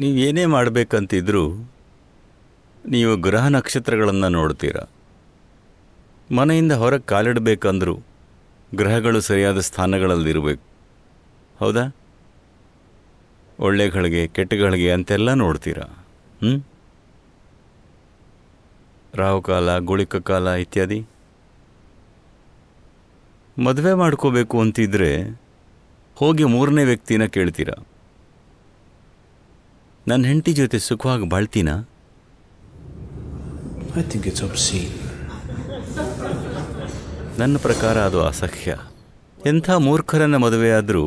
ನೀವು ಏನೇ ಮಾಡಬೇಕಂತಿದ್ರೂ ನೀವು ಗ್ರಹ ನಕ್ಷತ್ರಗಳನ್ನು ನೋಡ್ತೀರ ಮನೆಯಿಂದ ಹೊರಗೆ ಕಾಲಿಡಬೇಕಂದ್ರೂ ಗ್ರಹಗಳು ಸರಿಯಾದ ಸ್ಥಾನಗಳಲ್ಲಿರಬೇಕು ಹೌದಾ ಒಳ್ಳೆ ಕೆಟ್ಟ ಕೆಟ್ಟಗಳಿಗೆ ಅಂತೆಲ್ಲ ನೋಡ್ತೀರ ಹ್ಞೂ ರಾಹುಕಾಲ ಗುಳಿಕ ಕಾಲ ಇತ್ಯಾದಿ ಮದುವೆ ಮಾಡ್ಕೋಬೇಕು ಅಂತಿದ್ರೆ ಹೋಗಿ ಮೂರನೇ ವ್ಯಕ್ತಿನ ಕೇಳ್ತೀರಾ ನನ್ನ ಹೆಂಡತಿ ಜೊತೆ ಸುಖವಾಗಿ ಬಾಳ್ತೀನಾ ಐ ಥಿಂಕ್ ಇಟ್ಸ್ ಅಬ್ಸೀನ್ ನನ್ನ ಪ್ರಕಾರ ಅದು ಅಸಹ್ಯ ಎಂಥ ಮೂರ್ಖರನ್ನ ಮದುವೆ ಆದರೂ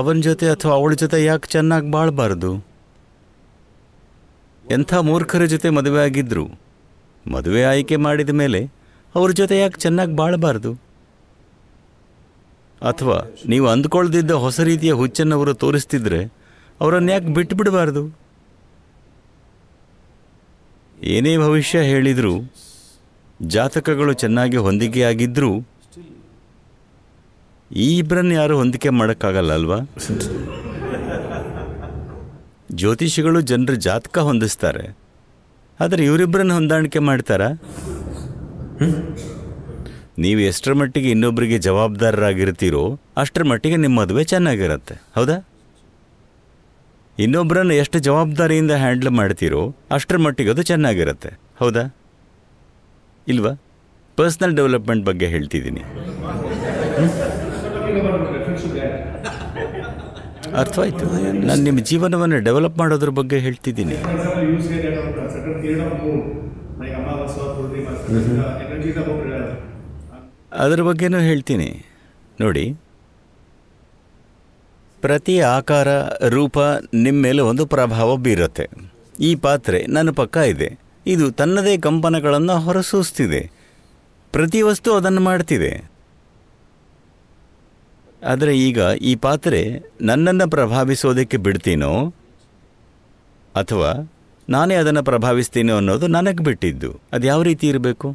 ಅವನ ಜೊತೆ ಅಥವಾ ಅವಳ ಜೊತೆ ಯಾಕೆ ಚೆನ್ನಾಗಿ ಬಾಳಬಾರ್ದು ಎಂಥ ಮೂರ್ಖರ ಜೊತೆ ಮದುವೆ ಆಗಿದ್ದರು ಮದುವೆ ಆಯ್ಕೆ ಮಾಡಿದ ಮೇಲೆ ಅವ್ರ ಜೊತೆ ಯಾಕೆ ಚೆನ್ನಾಗಿ ಬಾಳಬಾರ್ದು ಅಥವಾ ನೀವು ಅಂದ್ಕೊಳ್ದಿದ್ದ ಹೊಸ ರೀತಿಯ ಹುಚ್ಚನ್ನು ಅವರು ತೋರಿಸ್ತಿದ್ರೆ ಅವರನ್ನು ಯಾಕೆ ಬಿಟ್ಟು ಬಿಡಬಾರ್ದು ಏನೇ ಭವಿಷ್ಯ ಹೇಳಿದರೂ ಜಾತಕಗಳು ಚೆನ್ನಾಗಿ ಹೊಂದಿಕೆಯಾಗಿದ್ದರೂ ಈ ಇಬ್ಬರನ್ನು ಯಾರು ಹೊಂದಿಕೆ ಮಾಡೋಕ್ಕಾಗಲ್ಲ ಅಲ್ವಾ ಜ್ಯೋತಿಷಿಗಳು ಜನರ ಜಾತಕ ಹೊಂದಿಸ್ತಾರೆ ಆದರೆ ಇವರಿಬ್ಬರನ್ನು ಹೊಂದಾಣಿಕೆ ಮಾಡ್ತಾರಾ ನೀವು ಎಷ್ಟರ ಮಟ್ಟಿಗೆ ಇನ್ನೊಬ್ಬರಿಗೆ ಜವಾಬ್ದಾರರಾಗಿರ್ತೀರೋ ಅಷ್ಟರ ಮಟ್ಟಿಗೆ ನಿಮ್ಮ ಮದುವೆ ಚೆನ್ನಾಗಿರುತ್ತೆ ಹೌದಾ ಇನ್ನೊಬ್ಬರನ್ನು ಎಷ್ಟು ಜವಾಬ್ದಾರಿಯಿಂದ ಹ್ಯಾಂಡಲ್ ಮಾಡ್ತೀರೋ ಅಷ್ಟರ ಮಟ್ಟಿಗೆ ಅದು ಚೆನ್ನಾಗಿರುತ್ತೆ ಹೌದಾ ಇಲ್ವಾ ಪರ್ಸ್ನಲ್ ಡೆವಲಪ್ಮೆಂಟ್ ಬಗ್ಗೆ ಹೇಳ್ತಿದ್ದೀನಿ ಅರ್ಥವಾಯ್ತು ನಾನು ನಿಮ್ಮ ಜೀವನವನ್ನು ಡೆವಲಪ್ ಮಾಡೋದ್ರ ಬಗ್ಗೆ ಹೇಳ್ತಿದ್ದೀನಿ ಅದರ ಬಗ್ಗೆನೂ ಹೇಳ್ತೀನಿ ನೋಡಿ ಪ್ರತಿ ಆಕಾರ ರೂಪ ನಿಮ್ಮ ಮೇಲೆ ಒಂದು ಪ್ರಭಾವ ಬೀರುತ್ತೆ ಈ ಪಾತ್ರೆ ನನ್ನ ಪಕ್ಕ ಇದೆ ಇದು ತನ್ನದೇ ಕಂಪನಗಳನ್ನು ಹೊರಸೂಸ್ತಿದೆ ಪ್ರತಿ ವಸ್ತು ಅದನ್ನು ಮಾಡ್ತಿದೆ ಆದರೆ ಈಗ ಈ ಪಾತ್ರೆ ನನ್ನನ್ನು ಪ್ರಭಾವಿಸೋದಕ್ಕೆ ಬಿಡ್ತೀನೋ ಅಥವಾ ನಾನೇ ಅದನ್ನು ಪ್ರಭಾವಿಸ್ತೀನೋ ಅನ್ನೋದು ನನಗೆ ಬಿಟ್ಟಿದ್ದು ಅದು ಯಾವ ರೀತಿ ಇರಬೇಕು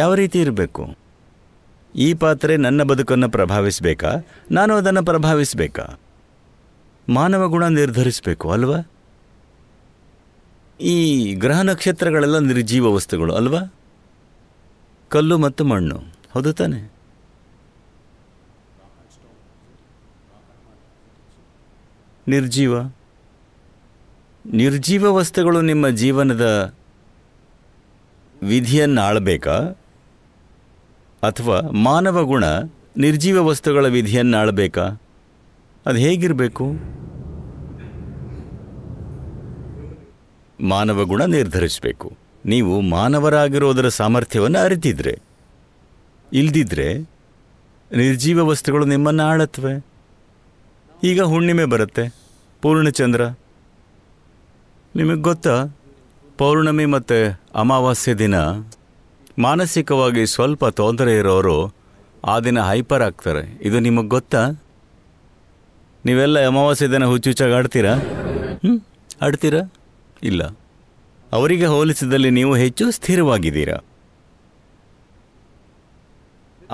ಯಾವ ರೀತಿ ಇರಬೇಕು ಈ ಪಾತ್ರೆ ನನ್ನ ಬದುಕನ್ನು ಪ್ರಭಾವಿಸಬೇಕಾ ನಾನು ಅದನ್ನು ಪ್ರಭಾವಿಸಬೇಕಾ ಮಾನವ ಗುಣ ನಿರ್ಧರಿಸಬೇಕು ಅಲ್ವಾ ಈ ಗ್ರಹ ನಕ್ಷತ್ರಗಳೆಲ್ಲ ನಿರ್ಜೀವ ವಸ್ತುಗಳು ಅಲ್ವಾ ಕಲ್ಲು ಮತ್ತು ಮಣ್ಣು ಹೌದು ತಾನೆ ನಿರ್ಜೀವ ನಿರ್ಜೀವ ವಸ್ತುಗಳು ನಿಮ್ಮ ಜೀವನದ ವಿಧಿಯನ್ನಾಳಬೇಕಾ ಅಥವಾ ಮಾನವ ಗುಣ ನಿರ್ಜೀವ ವಸ್ತುಗಳ ವಿಧಿಯನ್ನಾಳಬೇಕಾ ಅದು ಹೇಗಿರಬೇಕು ಮಾನವ ಗುಣ ನಿರ್ಧರಿಸಬೇಕು ನೀವು ಮಾನವರಾಗಿರೋದರ ಸಾಮರ್ಥ್ಯವನ್ನು ಅರಿತಿದ್ರೆ ಇಲ್ದಿದ್ರೆ ನಿರ್ಜೀವ ವಸ್ತುಗಳು ನಿಮ್ಮನ್ನು ಆಳತ್ವೆ ಈಗ ಹುಣ್ಣಿಮೆ ಬರುತ್ತೆ ಪೂರ್ಣಚಂದ್ರ ನಿಮಗೆ ಗೊತ್ತಾ ಪೌರ್ಣಮಿ ಮತ್ತು ಅಮಾವಾಸ್ಯೆ ದಿನ ಮಾನಸಿಕವಾಗಿ ಸ್ವಲ್ಪ ತೊಂದರೆ ಇರೋರು ಆ ದಿನ ಹೈಪರ್ ಆಗ್ತಾರೆ ಇದು ನಿಮಗೆ ಗೊತ್ತಾ ನೀವೆಲ್ಲ ಅಮಾವಾಸ್ಯೆ ದಿನ ಹುಚ್ಚುಚ್ಚಾಗಿ ಆಡ್ತೀರಾ ಹ್ಞೂ ಆಡ್ತೀರಾ ಇಲ್ಲ ಅವರಿಗೆ ಹೋಲಿಸಿದಲ್ಲಿ ನೀವು ಹೆಚ್ಚು ಸ್ಥಿರವಾಗಿದ್ದೀರಾ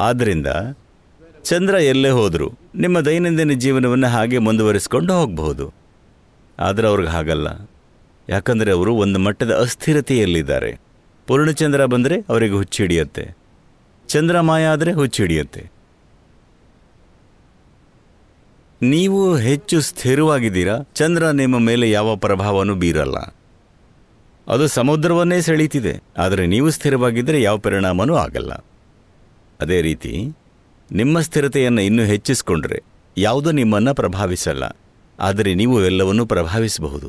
ಆದ್ದರಿಂದ ಚಂದ್ರ ಎಲ್ಲೇ ಹೋದರೂ ನಿಮ್ಮ ದೈನಂದಿನ ಜೀವನವನ್ನು ಹಾಗೆ ಮುಂದುವರಿಸಿಕೊಂಡು ಹೋಗಬಹುದು ಆದರೆ ಅವ್ರಿಗೆ ಹಾಗಲ್ಲ ಯಾಕಂದರೆ ಅವರು ಒಂದು ಮಟ್ಟದ ಅಸ್ಥಿರತೆಯಲ್ಲಿದ್ದಾರೆ ಪೂರ್ಣಚಂದ್ರ ಬಂದರೆ ಅವರಿಗೆ ಚಂದ್ರ ಮಾಯ ಆದರೆ ಹುಚ್ಚಿಡಿಯತ್ತೆ ನೀವು ಹೆಚ್ಚು ಸ್ಥಿರವಾಗಿದ್ದೀರಾ ಚಂದ್ರ ನಿಮ್ಮ ಮೇಲೆ ಯಾವ ಪ್ರಭಾವನೂ ಬೀರಲ್ಲ ಅದು ಸಮುದ್ರವನ್ನೇ ಸೆಳೀತಿದೆ ಆದರೆ ನೀವು ಸ್ಥಿರವಾಗಿದ್ದರೆ ಯಾವ ಪರಿಣಾಮನೂ ಆಗಲ್ಲ ಅದೇ ರೀತಿ ನಿಮ್ಮ ಸ್ಥಿರತೆಯನ್ನು ಇನ್ನೂ ಹೆಚ್ಚಿಸಿಕೊಂಡ್ರೆ ಯಾವುದೂ ನಿಮ್ಮನ್ನು ಪ್ರಭಾವಿಸಲ್ಲ ಆದರೆ ನೀವು ಎಲ್ಲವನ್ನೂ ಪ್ರಭಾವಿಸಬಹುದು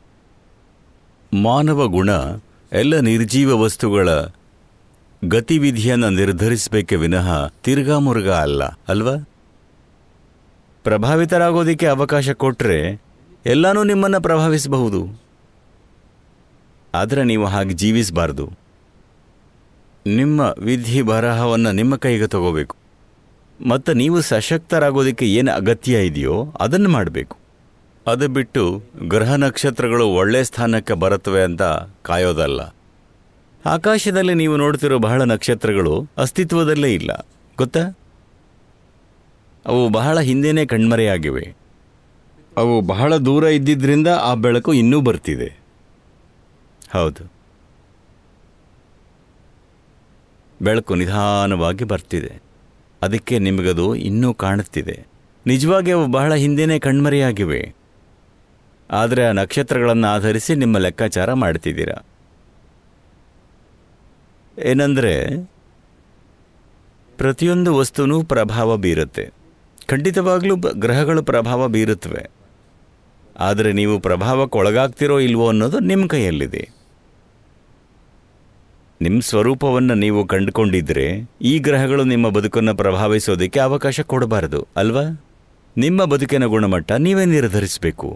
ಮಾನವ ಗುಣ ಎಲ್ಲ ನಿರ್ಜೀವ ವಸ್ತುಗಳ ಗತಿವಿಧಿಯನ್ನು ನಿರ್ಧರಿಸಬೇಕೆ ವಿನಃ ತಿರ್ಗಾ ಅಲ್ಲ ಅಲ್ವಾ ಪ್ರಭಾವಿತರಾಗೋದಕ್ಕೆ ಅವಕಾಶ ಕೊಟ್ಟರೆ ಎಲ್ಲನೂ ನಿಮ್ಮನ್ನು ಪ್ರಭಾವಿಸಬಹುದು ಆದರೆ ನೀವು ಹಾಗೆ ಜೀವಿಸಬಾರ್ದು ನಿಮ್ಮ ವಿಧಿ ಬರಹವನ್ನು ನಿಮ್ಮ ಕೈಗೆ ತಗೋಬೇಕು ಮತ್ತು ನೀವು ಸಶಕ್ತರಾಗೋದಕ್ಕೆ ಏನು ಅಗತ್ಯ ಇದೆಯೋ ಅದನ್ನು ಮಾಡಬೇಕು ಅದು ಬಿಟ್ಟು ಗ್ರಹ ನಕ್ಷತ್ರಗಳು ಒಳ್ಳೆ ಸ್ಥಾನಕ್ಕೆ ಬರುತ್ತವೆ ಅಂತ ಕಾಯೋದಲ್ಲ ಆಕಾಶದಲ್ಲಿ ನೀವು ನೋಡ್ತಿರೋ ಬಹಳ ನಕ್ಷತ್ರಗಳು ಅಸ್ತಿತ್ವದಲ್ಲೇ ಇಲ್ಲ ಗೊತ್ತಾ ಅವು ಬಹಳ ಹಿಂದೆನೇ ಕಣ್ಮರೆಯಾಗಿವೆ ಅವು ಬಹಳ ದೂರ ಇದ್ದಿದ್ದರಿಂದ ಆ ಬೆಳಕು ಇನ್ನೂ ಬರ್ತಿದೆ ಹೌದು ಬೆಳಕು ನಿಧಾನವಾಗಿ ಬರ್ತಿದೆ ಅದಕ್ಕೆ ನಿಮಗದು ಇನ್ನೂ ಕಾಣುತ್ತಿದೆ ನಿಜವಾಗಿ ಅವು ಬಹಳ ಹಿಂದೆಯೇ ಕಣ್ಮರೆಯಾಗಿವೆ ಆದರೆ ಆ ನಕ್ಷತ್ರಗಳನ್ನು ಆಧರಿಸಿ ನಿಮ್ಮ ಲೆಕ್ಕಾಚಾರ ಮಾಡ್ತಿದ್ದೀರಾ ಏನಂದರೆ ಪ್ರತಿಯೊಂದು ವಸ್ತುನೂ ಪ್ರಭಾವ ಬೀರುತ್ತೆ ಖಂಡಿತವಾಗಲೂ ಗ್ರಹಗಳು ಪ್ರಭಾವ ಬೀರುತ್ತವೆ ಆದರೆ ನೀವು ಪ್ರಭಾವಕ್ಕೆ ಒಳಗಾಗ್ತಿರೋ ಇಲ್ವೋ ಅನ್ನೋದು ನಿಮ್ಮ ಕೈಯಲ್ಲಿದೆ ನಿಮ್ಮ ಸ್ವರೂಪವನ್ನು ನೀವು ಕಂಡುಕೊಂಡಿದ್ರೆ ಈ ಗ್ರಹಗಳು ನಿಮ್ಮ ಬದುಕನ್ನು ಪ್ರಭಾವಿಸೋದಕ್ಕೆ ಅವಕಾಶ ಕೊಡಬಾರದು ಅಲ್ವಾ ನಿಮ್ಮ ಬದುಕಿನ ಗುಣಮಟ್ಟ ನೀವೇ ನಿರ್ಧರಿಸಬೇಕು